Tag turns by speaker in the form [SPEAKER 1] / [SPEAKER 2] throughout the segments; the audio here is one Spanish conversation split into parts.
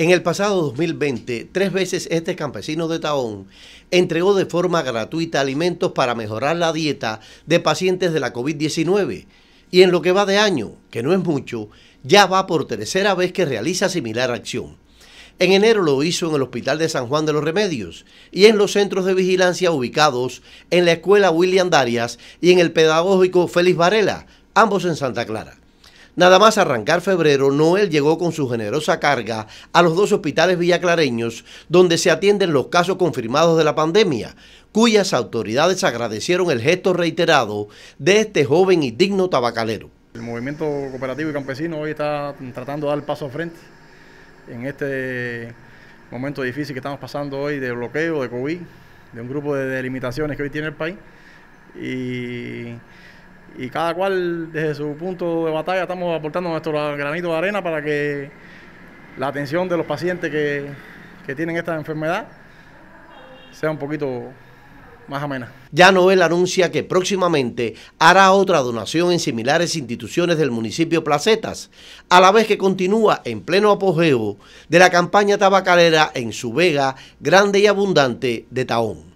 [SPEAKER 1] En el pasado 2020, tres veces este campesino de Taón entregó de forma gratuita alimentos para mejorar la dieta de pacientes de la COVID-19. Y en lo que va de año, que no es mucho, ya va por tercera vez que realiza similar acción. En enero lo hizo en el Hospital de San Juan de los Remedios y en los centros de vigilancia ubicados en la Escuela William Darias y en el Pedagógico Félix Varela, ambos en Santa Clara. Nada más arrancar febrero, Noel llegó con su generosa carga a los dos hospitales villaclareños donde se atienden los casos confirmados de la pandemia, cuyas autoridades agradecieron el gesto reiterado de este joven y digno tabacalero.
[SPEAKER 2] El movimiento cooperativo y campesino hoy está tratando de dar paso al frente en este momento difícil que estamos pasando hoy de bloqueo, de COVID, de un grupo de delimitaciones que hoy tiene el país. Y y cada cual desde su punto de batalla estamos aportando nuestro granito de arena para que la atención de los pacientes que, tienen esta enfermedad sea un poquito más amena. Ya Noel anuncia que próximamente hará otra donación
[SPEAKER 1] en similares instituciones del municipio Placetas, a la vez que continúa en pleno apogeo de la campaña tabacalera en su vega grande y abundante de Taón.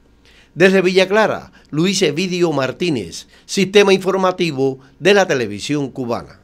[SPEAKER 1] Desde Villa Clara, Luis Evidio Martínez, Sistema Informativo
[SPEAKER 3] de la Televisión Cubana.